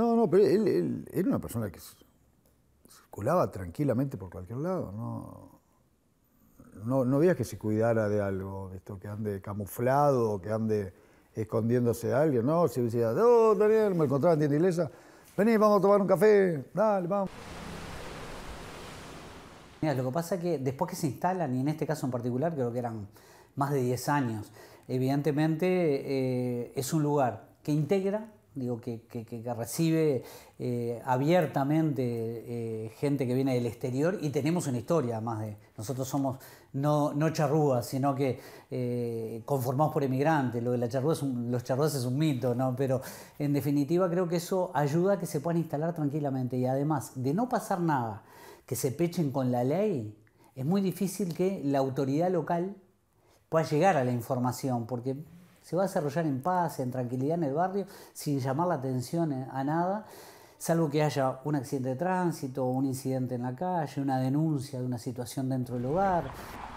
No, no, pero él, era una persona que circulaba tranquilamente por cualquier lado, no, no, que se cuidara de algo, esto que ande camuflado, que ande escondiéndose a alguien, no, si decía, oh, Daniel, me encontraba en tienda vení, vamos a tomar un café, dale, vamos. Mira, lo que pasa es que después que se instalan, y en este caso en particular creo que eran más de 10 años, evidentemente eh, es un lugar que integra, digo, que, recibe eh, abiertamente eh, gente que viene del exterior y tenemos una historia además de, nosotros somos no, no charrúas, sino que eh, conformados por emigrantes, lo de la charrúa es los charrúas es un mito, ¿no? pero en definitiva creo que eso ayuda a que se puedan instalar tranquilamente y además de no pasar nada, que se pechen con la ley, es muy difícil que la autoridad local pueda llegar a la información, porque se va a desarrollar en paz, en tranquilidad en el barrio, sin llamar la atención a nada, salvo que haya un accidente de tránsito, un incidente en la calle, una denuncia de una situación dentro del hogar.